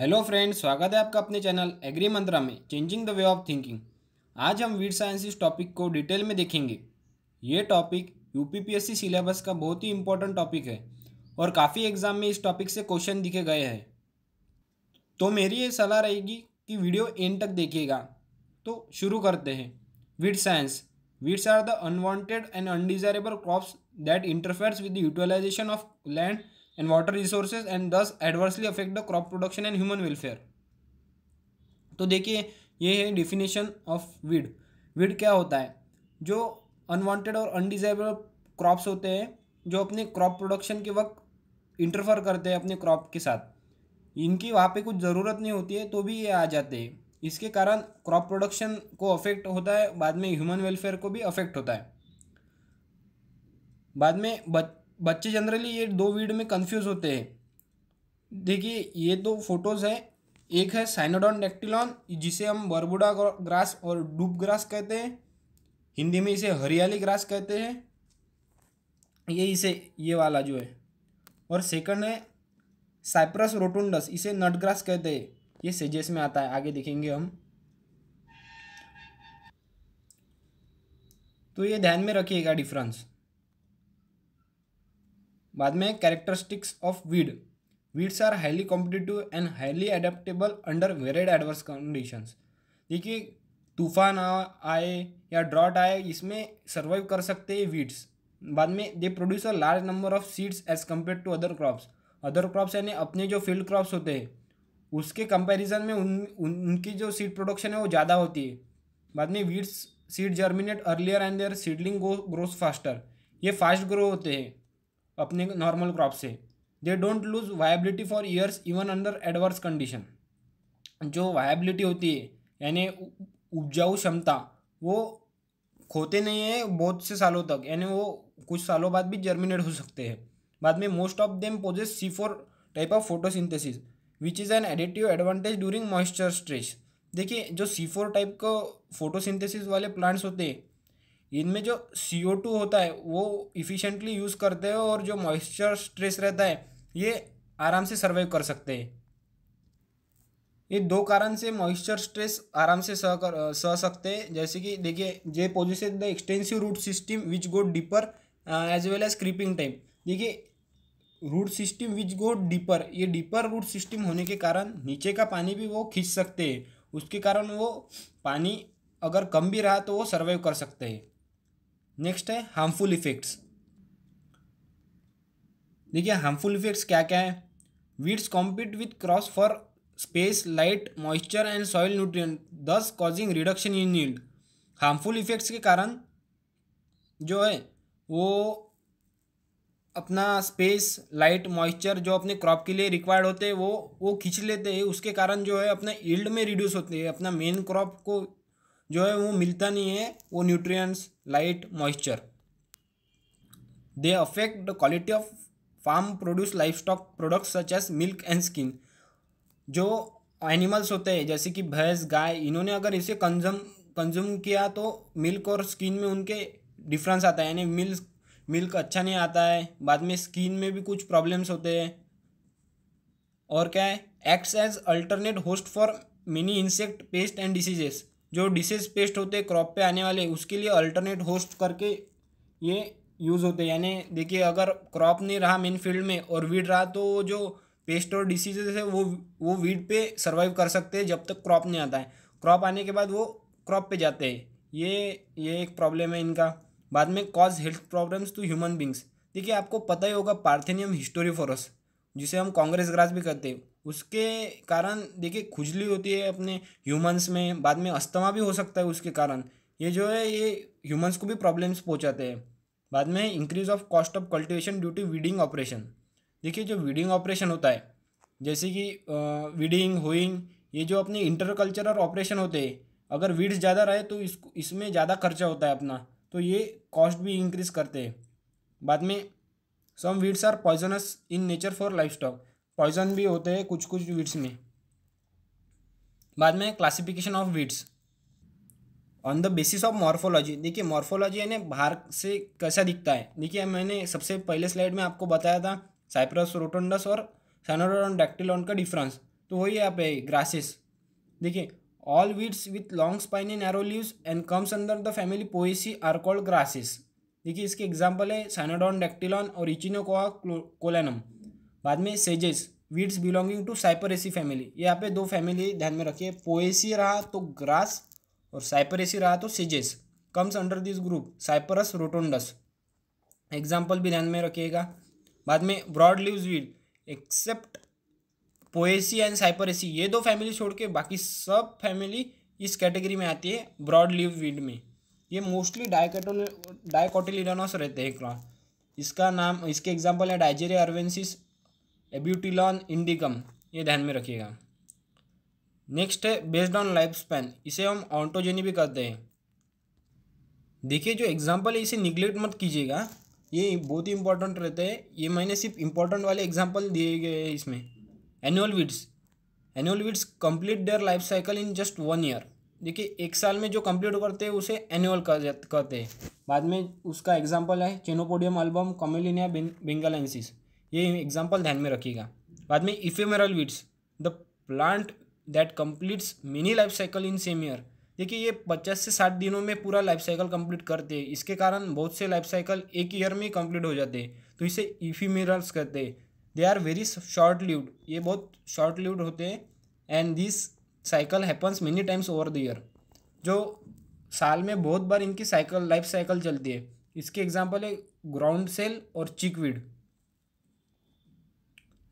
hello friends स्वागत है आपका अपने चैनल एग्री मंत्रा में changing the way of thinking आज हम वीड साइंस इस टॉपिक को डिटेल में देखेंगे ये टॉपिक यूपीपीएससी सिलेबस का बहुत ही इंपॉर्टेंट टॉपिक है और काफ़ी एग्जाम में इस टॉपिक से क्वेश्चन दिखे गए हैं तो मेरी ये सलाह रहेगी कि वीडियो एंड तक देखिएगा तो शुरू करते हैं weed science weeds are the unwanted and undesirable crops that interferes with the utilization of land and water resources and thus adversely affect the crop production and human welfare तो देखिए ये है डिफिनेशन ऑफ वीड वीड क्या होता है जो unwanted और undesirable crops होते हैं जो अपने क्रॉप प्रोडक्शन के वक्त इंटरफर करते हैं अपने क्रॉप के साथ इनकी वहाँ पे कुछ ज़रूरत नहीं होती है तो भी ये आ जाते हैं इसके कारण क्रॉप प्रोडक्शन को अफेक्ट होता है बाद में ह्यूमन वेलफेयर को भी अफेक्ट होता है बाद में बच्चे जनरली ये दो वीडियो में कंफ्यूज होते हैं देखिए ये दो फोटोज़ हैं एक है साइनोडॉन डेक्टिलॉन जिसे हम बर्बुडा ग्रास और डूब ग्रास कहते हैं हिंदी में इसे हरियाली ग्रास कहते हैं ये इसे ये वाला जो है और सेकंड है साइप्रस रोटुंडस इसे नट ग्रास कहते हैं ये सेजेस में आता है आगे देखेंगे हम तो ये ध्यान में रखिएगा डिफरेंस बाद में characteristics of weed weeds are highly competitive and highly adaptable under varied adverse conditions देखिए तूफान आए या ड्रॉट आए इसमें सर्वाइव कर सकते हैं वीड्स बाद में they produce a large number of seeds as compare to other crops other crops यानी अपने जो फील्ड क्रॉप्स होते हैं उसके कंपैरिजन में उन, उन उनकी जो सीड प्रोडक्शन है वो ज़्यादा होती है बाद में weeds seed germinate earlier and their seedling grows faster ये फास्ट ग्रो होते हैं अपने नॉर्मल क्रॉप से they don't lose viability for years even under adverse condition जो वायबिलिटी होती है यानी उपजाऊ क्षमता वो खोते नहीं है बहुत से सालों तक यानी वो कुछ सालों बाद भी जर्मिनेट हो सकते हैं बाद में most of them possess C four type of photosynthesis which is an additive advantage during moisture stress देखिए जो सी फोर टाइप का फोटोसिंथेसिस वाले प्लांट्स होते हैं इनमें जो सी ओ टू होता है वो इफ़िशेंटली यूज़ करते हैं और जो मॉइस्चर स्ट्रेस रहता है ये आराम से सर्वाइव कर सकते हैं ये दो कारण से मॉइस्चर स्ट्रेस आराम से सह कर सह सकते हैं जैसे कि देखिए जे position the extensive root system which go deeper as well as creeping time देखिए root system which go deeper ये डीपर रूट सिस्टम होने के कारण नीचे का पानी भी वो खींच सकते हैं उसके कारण वो पानी अगर कम भी रहा तो वो सर्वाइव कर सकते हैं नेक्स्ट है हार्मफुल इफेक्ट्स देखिए हार्मफुल इफेक्ट्स क्या क्या है weeds compete with crops for space light moisture and soil nutrients thus causing reduction in yield harmful effects के कारण जो है वो अपना स्पेस लाइट मॉइस्चर जो अपने क्रॉप के लिए रिक्वायर्ड होते हैं वो वो खींच लेते हैं उसके कारण जो है अपना ईल्ड में रिड्यूस होते हैं अपना मेन क्रॉप को जो है वो मिलता नहीं है वो nutrients light moisture they affect the quality of farm produce livestock products such as milk and skin जो एनिमल्स होते हैं जैसे कि भैंस गाय इन्होंने अगर इसे कंजम कंज्यूम किया तो मिल्क और स्किन में उनके डिफरेंस आता है यानी मिल्क मिल्क अच्छा नहीं आता है बाद में स्किन में भी कुछ प्रॉब्लम्स होते हैं और क्या है acts as alternate host for many insect pest and diseases जो डिशेज पेस्ट होते हैं क्रॉप पे आने वाले उसके लिए अल्टरनेट होस्ट करके ये यूज़ होते हैं यानी देखिए अगर क्रॉप नहीं रहा मेन फील्ड में और वीड रहा तो जो पेस्ट और डिसीजेज है वो वो वीड पे सर्वाइव कर सकते हैं जब तक क्रॉप नहीं आता है क्रॉप आने के बाद वो क्रॉप पे जाते हैं ये ये एक प्रॉब्लम है इनका बाद में cause health problems to human beings देखिए आपको पता ही होगा पार्थेनियम हिस्टोरीफोरस जिसे हम कांग्रेस ग्रास भी कहते हैं उसके कारण देखिए खुजली होती है अपने ह्यूमंस में बाद में अस्थमा भी हो सकता है उसके कारण ये जो है ये ह्यूमंस को भी प्रॉब्लम्स पहुँचाते हैं बाद में increase of cost of cultivation due to weeding operation देखिए जो वीडिंग ऑपरेशन होता है जैसे कि वीडिंग होइंग ये जो अपने इंटरकल्चरल ऑपरेशन होते हैं अगर वीड्स ज़्यादा रहे तो इस इसमें ज़्यादा खर्चा होता है अपना तो ये कॉस्ट भी इंक्रीज करते हैं बाद में some weeds are poisonous in nature for livestock poison भी होते हैं कुछ कुछ वीड्स में बाद में classification of weeds on the basis of morphology देखिए मॉर्फोलॉजी यानी बाहर से कैसा दिखता है देखिए मैंने सबसे पहले स्लाइड में आपको बताया था साइप्रस रोटोंडस और सैनोरोडन डैक्टिलॉन का डिफरेंस तो वही यहाँ पे ग्रासेस देखिए all weeds with long spine and narrow leaves and comes under the family poaceae are called grasses देखिए इसके एग्जाम्पल है साइनोडॉन डैक्टिलॉन और इचिनोकोआ कोलेनम बाद में सेजेस weeds belonging to cyperaceae family यहाँ पे दो फैमिली ध्यान में रखिए पोएसी रहा तो ग्रास और साइपरेसी रहा तो सेजेस comes under this group cyperus rotundus example भी ध्यान में रखिएगा बाद में broad leaves weed except poaceae and cyperaceae ये दो फैमिली छोड़ के बाकी सब फैमिली इस कैटेगरी में आती है ब्रॉड लिव वीड में ये मोस्टली डायकोटोल रहते हैं क्रॉस इसका नाम इसके एग्जाम्पल है डाइजेरिया अर्वेंसिस एब्यूटिलॉन इंडिकम ये ध्यान में रखिएगा नेक्स्ट है बेस्ड ऑन लाइफ स्पैन इसे हम ऑन्टोजेनी भी कहते हैं देखिए जो एग्जाम्पल है इसे निगलेक्ट मत कीजिएगा ये बहुत ही इंपॉर्टेंट रहते हैं ये मैंने सिर्फ इंपॉर्टेंट वाले एग्जाम्पल दिए गए हैं इसमें annual weeds annual weeds complete their life cycle in just one year देखिए एक साल में जो कंप्लीट करते हैं उसे एनुअल कहते हैं बाद में उसका एग्जाम्पल है चेनोपोडियम एल्बम कमेलिनिया बेंगालेंसिस ये एग्जाम्पल ध्यान में रखिएगा बाद में ephemeral weeds the plant that completes many life cycle in same year देखिए ये पचास से साठ दिनों में पूरा लाइफ साइकिल कंप्लीट करते हैं इसके कारण बहुत से लाइफ साइकिल एक ईयर में कंप्लीट हो जाते हैं तो इसे इफीमेरल्स कहते हैं they are very short lived ये बहुत शॉर्ट लिव्ड होते हैं and this cycle happens many times over the year जो साल में बहुत बार इनकी साइकिल लाइफ साइकिल चलती है इसके एग्जाम्पल है ग्राउंड सेल और चिकवीड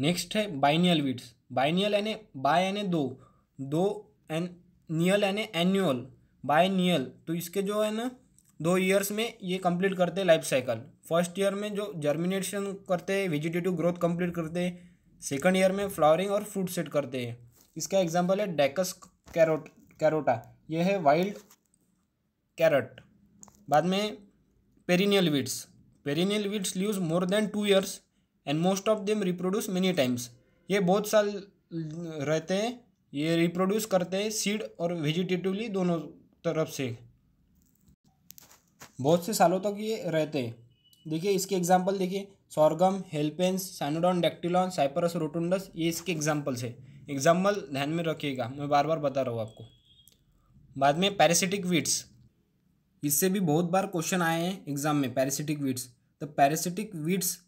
नेक्स्ट है बाइनियल वीड्स बाइनियल यानी बाय यानी दो दो एन नियल यानी एन्यूअल बायनियल तो इसके जो है ना दो ईयर्स में ये कंप्लीट करते हैं लाइफ साइकिल फर्स्ट ईयर में जो जर्मिनेशन करते हैं वेजिटेटिव ग्रोथ कंप्लीट करते हैं सेकेंड ईयर में फ्लावरिंग और फ्रूट सेट करते हैं इसका एग्जाम्पल है डेकस कैरोट कैरोटा यह है वाइल्ड कैरट बाद में perennial weeds perennial weeds lose more than two years and most of them reproduce many times ये बहुत साल रहते हैं ये रिप्रोड्यूस करते हैं सीड और वेजिटेटिवली दोनों तरफ से बहुत से सालों तक ये रहते हैं देखिए इसके एग्जाम्पल देखिए सॉर्गम हेल्पेंस सैनोडॉन डेक्टिलॉन साइपरस रोटुंडस ये इसके एग्जाम्पल्स है एग्जाम्पल ध्यान में रखिएगा मैं बार बार बता रहा हूँ आपको बाद में पैरासिटिक वीड्स इससे भी बहुत बार क्वेश्चन आए हैं एग्जाम में parasitic weeds the parasitic weeds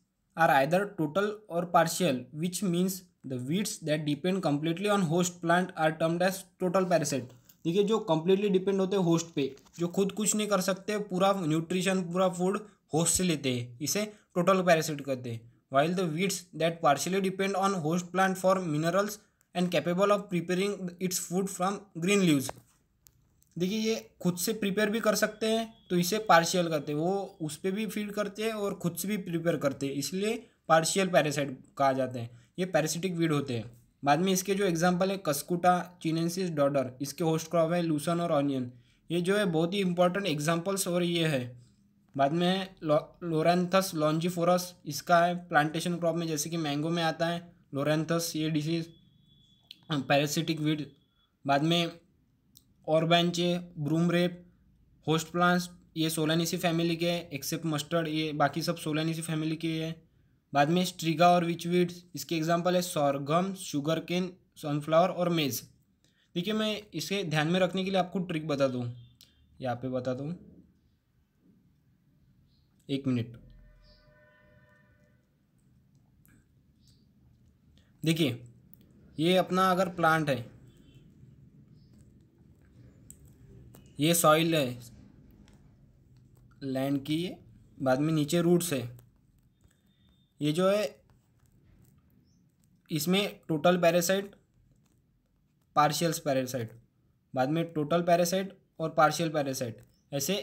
are either total or partial which means the weeds that depend completely on host plant are termed as total parasite देखिए जो कम्प्लीटली डिपेंड होते हैं होस्ट पे जो खुद कुछ नहीं कर सकते पूरा न्यूट्रिशन पूरा फूड होस्ट से लेते हैं इसे टोटल पैरासिट कहते हैं while the weeds that partially depend on host plant for minerals and capable of preparing its food from green leaves देखिए ये खुद से प्रिपेयर भी कर सकते हैं तो इसे पार्शियल करते हैं वो उस पर भी फीड करते हैं और खुद से भी प्रिपेयर करते हैं इसलिए पार्शियल पैरासाइट कहा जाते हैं ये पैरासिटिक वीड होते हैं बाद में इसके जो एग्जाम्पल है कस्कुटा चिनेसिस डॉडर इसके होस्ट क्रॉप है लूसन और ऑनियन ये जो है बहुत ही इंपॉर्टेंट एग्जाम्पल्स और ये है बाद में है लो, लोरेंथस लॉन्जीफोरस इसका है प्लांटेशन क्रॉप में जैसे कि मैंगो में आता है लोरेंथस ये डिसीज पैरासिटिक वीड बाद में orobanche broom rape host plants ये सोलानीसी फैमिली के एक्सेप्ट मस्टर्ड ये बाकी सब सोलानीसी फैमिली के है बाद में स्ट्रीगा और विचविड्स इसके एग्जाम्पल है सॉर्गम शुगर केन सनफ्लावर और मेज़ देखिए मैं इसे ध्यान में रखने के लिए आपको ट्रिक बता दूँ यहाँ पे बता दूँ एक मिनट देखिए ये अपना अगर प्लांट है ये सॉइल है लैंड की है बाद में नीचे रूट्स है ये जो है इसमें टोटल पैरासाइट पार्शियल्स पैरासाइट बाद में टोटल पैरासाइट और पार्शियल पैरासाइट ऐसे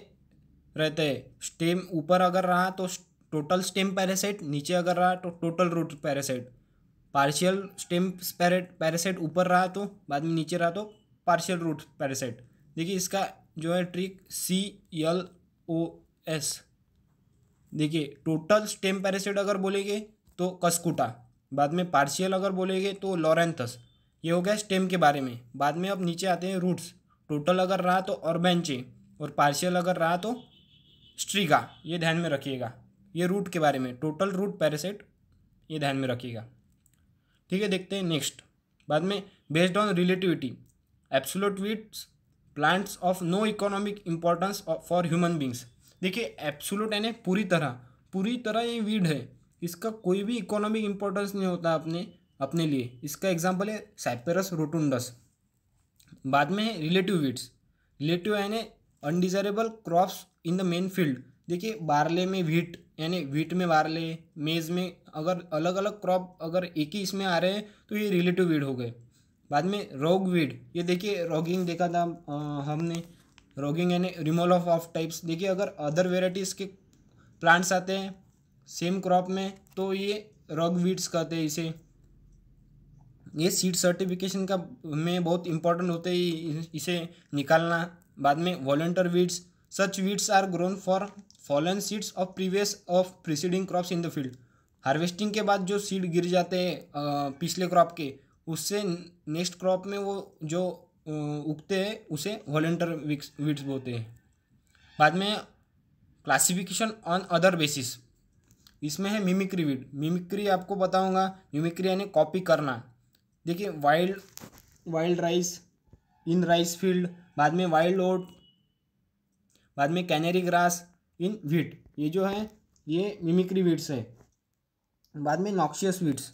रहते हैं स्टेम ऊपर अगर रहा तो टोटल स्टेम पैरासाइट नीचे अगर रहा तो total root parasite partial stem parasite ऊपर रहा तो बाद में नीचे रहा तो पार्शियल रूट पैरासाइट देखिए इसका जो है trick C L O S देखिए टोटल स्टेम पैरासाइट अगर बोलेंगे तो कस्कुटा बाद में पार्शियल अगर बोलेंगे तो लॉरेंथस ये हो गया स्टेम के बारे में बाद में अब नीचे आते हैं रूट्स टोटल अगर रहा तो ऑर्बेंचे और पार्शियल अगर रहा तो स्ट्रीगा ये ध्यान में रखिएगा ये रूट के बारे में टोटल रूट पैरासाइट ये ध्यान में रखिएगा ठीक है देखते हैं नेक्स्ट बाद में based on relativity absolute weeds plants of no economic importance for human beings देखिए एप्सुलट यानी पूरी तरह पूरी तरह ये वीड है इसका कोई भी इकोनॉमिक इम्पोर्टेंस नहीं होता अपने अपने लिए इसका एग्जाम्पल है साइपेरस रोटुंडस बाद में है रिलेटिव वीड्स रिलेटिव यानी undesirable crops in the main field देखिए बारले में व्हीट यानी व्हीट में बारले मेज़ में अगर अलग अलग क्रॉप अगर एक ही इसमें आ रहे हैं तो ये रिलेटिव वीड हो गए बाद में वीड ये देखिए रोगिंग देखा था हमने रोगिंग यानी रिमोल ऑफ ऑफ टाइप्स देखिए अगर अदर वेराइटीज़ के प्लांट्स आते हैं सेम क्रॉप में तो ये वीड्स कहते हैं इसे ये सीड सर्टिफिकेशन का में बहुत इंपॉर्टेंट होते ही इसे निकालना बाद में volunteer weeds such weeds are grown for fallen seeds of previous of preceding crops in the field harvesting के बाद जो सीड गिर जाते हैं पिछले क्रॉप के उससे नेक्स्ट क्रॉप में वो जो उगते हैं उसे वॉलेंटर वीड्स बोलते हैं बाद में क्लासिफिकेशन ऑन अदर बेसिस इसमें है मिमिक्री वीड मिमिक्री आपको बताऊंगा मिमिक्री यानी कॉपी करना देखिए wild wild rice in rice field बाद में वाइल्ड ओट बाद में कैनरी ग्रास इन वीट ये जो है ये मिमिक्री वीड्स है बाद में नॉक्शियस वीट्स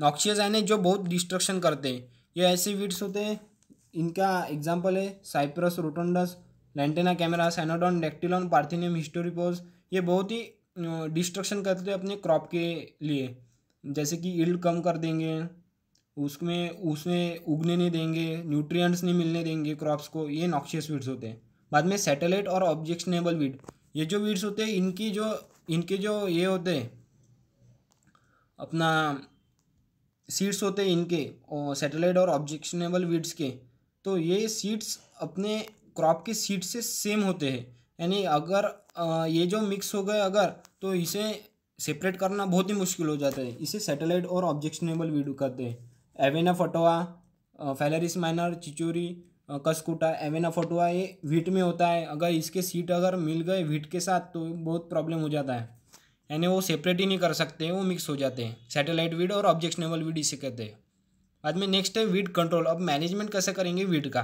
नॉक्शियस आयन है जो बहुत डिस्ट्रक्शन करते हैं ये ऐसे वीड्स होते हैं इनका एग्जाम्पल है Cyperus rotundus Lantana camara Cynodon dactylon Parthenium hysterophorus ये बहुत ही डिस्ट्रक्शन करते हैं अपने क्रॉप के लिए जैसे कि ईल्ड कम कर देंगे उसमें उसमें उगने नहीं देंगे न्यूट्रिएंट्स नहीं मिलने देंगे क्रॉप्स को ये नॉक्शियस वीड्स होते हैं बाद में सैटेलाइट और ऑब्जेक्शनेबल वीड ये जो वीड्स होते हैं इनकी जो इनके जो ये होते हैं अपना सीड्स होते हैं इनके सेटेलाइट सैटेलाइट और ऑब्जेक्शनेबल वीड्स के तो ये सीड्स अपने क्रॉप के सीड से सेम होते हैं यानी अगर ये जो मिक्स हो गए अगर तो इसे सेपरेट करना बहुत ही मुश्किल हो जाता है इसे सैटेलाइट और ऑब्जेक्शनेबल वीड कहते हैं Avena fatua Phalaris minor chicory Cuscuta Avena fatua ये व्हीट में होता है अगर इसके सीट अगर मिल गए व्हीट के साथ तो बहुत प्रॉब्लम हो जाता है यानी वो सेपरेट ही नहीं कर सकते वो मिक्स हो जाते हैं सैटेलाइट वीड और ऑब्जेक्शनेबल वीड इसे कहते हैं बाद में नेक्स्ट है वीड कंट्रोल अब मैनेजमेंट कैसे करेंगे वीड का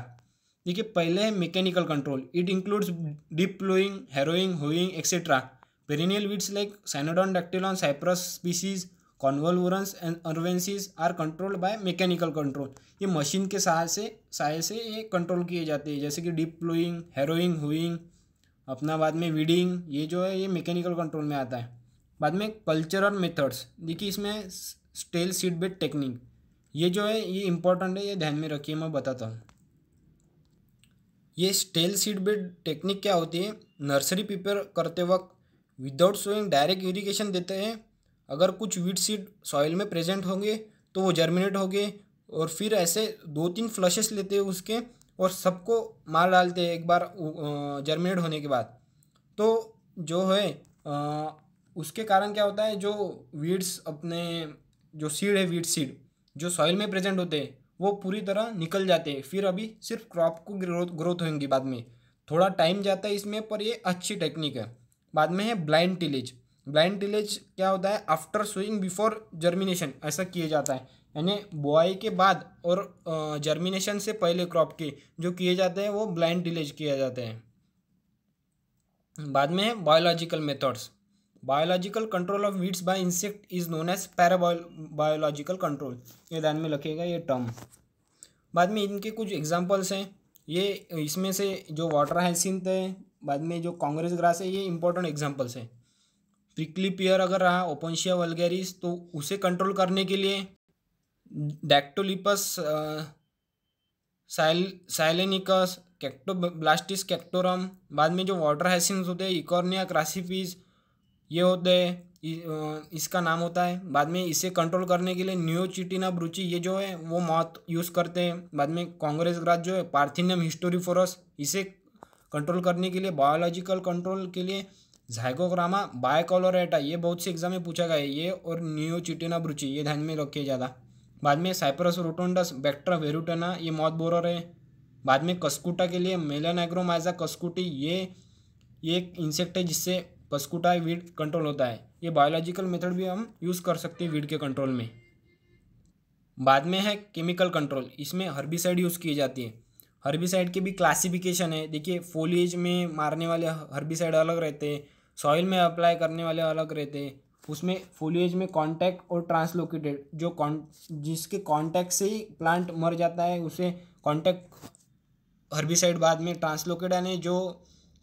देखिए पहले है mechanical control it includes deep ploughing harrowing hoeing etcetera perennial weeds like Cynodon dactylon Cyperus species Convolvulus and arvensis are controlled by mechanical control ये मशीन के सहाय से सहाय से ये कंट्रोल किए जाते हैं जैसे कि डीप प्लोइंग हेरोइंग हुइंग अपना बाद में वीडिंग ये जो है ये मैकेनिकल कंट्रोल में आता है बाद में कल्चर और मेथड्स देखिए इसमें स्टेल सीड बेड टेक्निक ये जो है ये इम्पोर्टेंट है ये ध्यान में रखिए मैं बताता हूँ ये स्टेल सीड बेड टेक्निक क्या होती है नर्सरी प्रिपेयर करते वक्त विदाउट सोइंग डायरेक्ट इरीगेशन देते हैं अगर कुछ वीड सीड सॉइल में प्रेजेंट होंगे तो वो जर्मिनेट होंगे और फिर ऐसे दो तीन फ्लशेस लेते हैं उसके और सबको मार डालते हैं एक बार जर्मिनेट होने के बाद तो जो है उसके कारण क्या होता है जो वीड्स अपने जो सीड है वीड सीड जो सॉइल में प्रेजेंट होते हैं वो पूरी तरह निकल जाते हैं फिर अभी सिर्फ क्रॉप को ग्रोथ ग्रोथ होंगी बाद में थोड़ा टाइम जाता है इसमें पर ये अच्छी टेक्निक है बाद में है ब्लाइंड टिलेज ब्लाइंड टिलेज क्या होता है आफ्टर सोइंग बिफोर जर्मिनेशन ऐसा किया जाता है यानी बुआई के बाद और जर्मिनेशन से पहले क्रॉप के जो किए जाते हैं वो ब्लाइंड टिलेज किया जाते हैं बाद में है biological methods biological control of weeds by insect is known as parabio biological control ये ध्यान में रखिएगा ये टर्म बाद में इनके कुछ एग्जाम्पल्स हैं ये इसमें से जो वाटर हाइसिंथ है बाद में जो कांग्रेस ग्रास है ये इंपॉर्टेंट एग्जाम्पल्स हैं प्रिकली पियर अगर रहा ओपनशिया वलगेरिस तो उसे कंट्रोल करने के लिए डैक्टोलिपस साइल साइलेनिकस कैक्टोब्लास्टिस कैक्टोरम बाद में जो वाटर हाइसिंस होते हैं इकोर्निया क्रासीपीज ये होते हैं इसका नाम होता है बाद में इसे कंट्रोल करने के लिए न्योचिटिना ब्रुची ये जो है वो मौत यूज़ करते हैं बाद में कांग्रेस ग्रास जो है पार्थिनियम हिस्टोरीफोरस इसे कंट्रोल करने के लिए बायोलॉजिकल कंट्रोल के लिए झाइकोग्रामा बायकोलोरेटा ये बहुत से एग्जाम में पूछा गया है ये और न्योचिटिना ब्रुची ये ध्यान में रखिए ज़्यादा बाद में साइप्रस रोटोंडस बैक्ट्रा वेरूटना ये मौत बोरर है बाद में कस्कुटा के लिए मेलानाइग्रोमाइजा कस्कुटी ये ये एक इंसेक्ट है जिससे पस्कुटाई वीड कंट्रोल होता है ये बायोलॉजिकल मेथड भी हम यूज़ कर सकते हैं वीड के कंट्रोल में बाद में है केमिकल कंट्रोल इसमें हर्बिसाइड यूज़ किए जाती है हर्बिसाइड के भी क्लासिफिकेशन है देखिए फोलिएज में मारने वाले हर्बिसाइड अलग रहते हैं सॉइल में अप्लाई करने वाले अलग रहते हैं उसमें फोलिएज में कॉन्टैक्ट और ट्रांसलोकेटेड जो कॉन् जिसके कॉन्टैक्ट से ही प्लांट मर जाता है उसे कॉन्टैक्ट हर्बिसाइड बाद में ट्रांसलोकेट यानी जो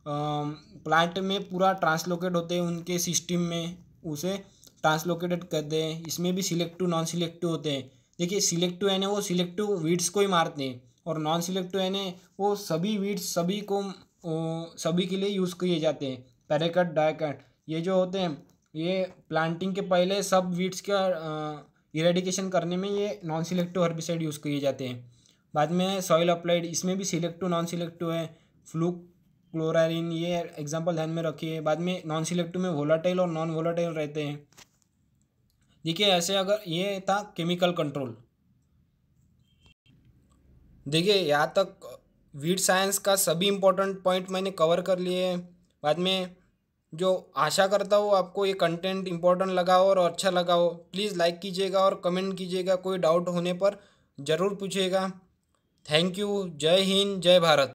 प्लांट में पूरा ट्रांसलोकेट होते हैं उनके सिस्टम में उसे ट्रांसलोकेटेड करते हैं इसमें भी सिलेक्टिव नॉन सिलेक्टिव होते हैं देखिए सिलेक्टिव है ना वो सिलेक्टिव वीड्स को ही मारते हैं और नॉन सिलेक्टिव ना वो सभी वीड्स सभी को सभी के लिए यूज़ किए जाते हैं पैरेकट डायकट ये जो होते हैं ये प्लांटिंग के पहले सब वीड्स का इरेडिकेशन करने में ये नॉन सिलेक्टिव हर्बिसाइड यूज़ किए जाते हैं बाद में सॉइल अप्लाइड इसमें भी सिलेक्टिव नॉन सिलेक्टिव है फ्लूक क्लोरारिन ये एग्जाम्पल ध्यान में रखिए बाद में नॉन सिलेक्टिव में वोलाटाइल और नॉन वोलाटाइल रहते हैं देखिए ऐसे अगर ये था केमिकल कंट्रोल देखिए यहाँ तक वीड साइंस का सभी इम्पोर्टेंट पॉइंट मैंने कवर कर लिए हैं बाद में जो आशा करता हूँ आपको ये कंटेंट इम्पोर्टेंट लगा हो और अच्छा लगा हो प्लीज़ लाइक कीजिएगा और कमेंट कीजिएगा कोई डाउट होने पर ज़रूर पूछिएगा थैंक यू जय हिंद जय भारत